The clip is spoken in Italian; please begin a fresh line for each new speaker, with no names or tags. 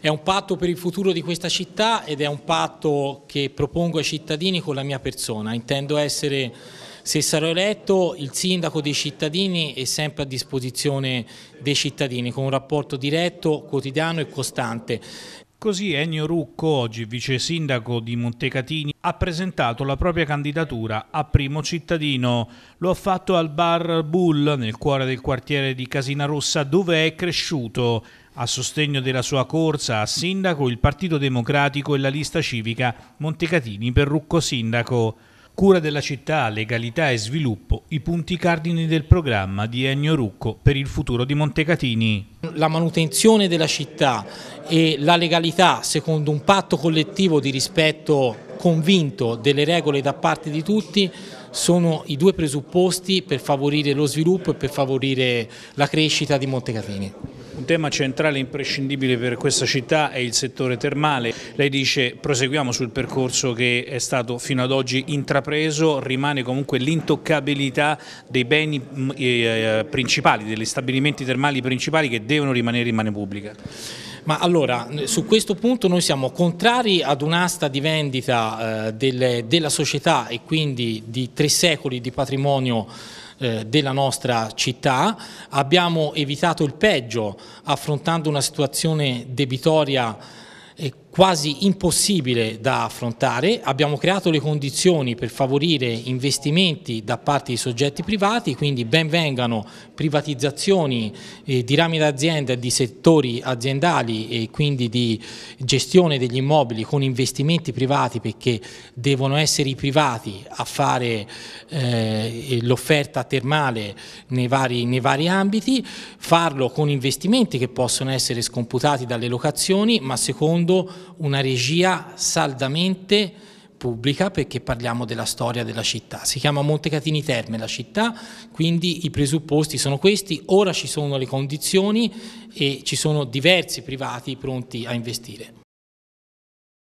È un patto per il futuro di questa città ed è un patto che propongo ai cittadini con la mia persona. Intendo essere, se sarò eletto, il sindaco dei cittadini e sempre a disposizione dei cittadini, con un rapporto diretto, quotidiano e costante. Così Ennio Rucco, oggi vice sindaco di Montecatini, ha
presentato la propria candidatura a primo cittadino. Lo ha fatto al bar Bull, nel cuore del quartiere di Casina Rossa, dove è cresciuto. A sostegno della sua corsa a sindaco il Partito Democratico e la lista civica Montecatini per Rucco Sindaco. Cura della città, legalità e sviluppo, i punti cardini del programma
di Ennio Rucco per il futuro di Montecatini. La manutenzione della città e la legalità secondo un patto collettivo di rispetto convinto delle regole da parte di tutti sono i due presupposti per favorire lo sviluppo e per favorire la crescita di Montecatini tema centrale e imprescindibile per
questa città è il settore termale. Lei dice proseguiamo sul percorso che è stato fino ad oggi intrapreso, rimane comunque l'intoccabilità dei beni mm, eh, eh, principali, degli stabilimenti termali principali che devono rimanere in mano pubblica.
Ma allora, su questo punto noi siamo contrari ad un'asta di vendita eh, delle, della società e quindi di tre secoli di patrimonio eh, della nostra città, abbiamo evitato il peggio affrontando una situazione debitoria eh, quasi impossibile da affrontare, abbiamo creato le condizioni per favorire investimenti da parte di soggetti privati, quindi ben vengano privatizzazioni eh, di rami d'azienda e di settori aziendali e quindi di gestione degli immobili con investimenti privati perché devono essere i privati a fare eh, l'offerta termale nei vari, nei vari ambiti, farlo con investimenti che possono essere scomputati dalle locazioni ma secondo una regia saldamente pubblica perché parliamo della storia della città. Si chiama Montecatini Terme la città, quindi i presupposti sono questi, ora ci sono le condizioni e ci sono diversi privati pronti a investire.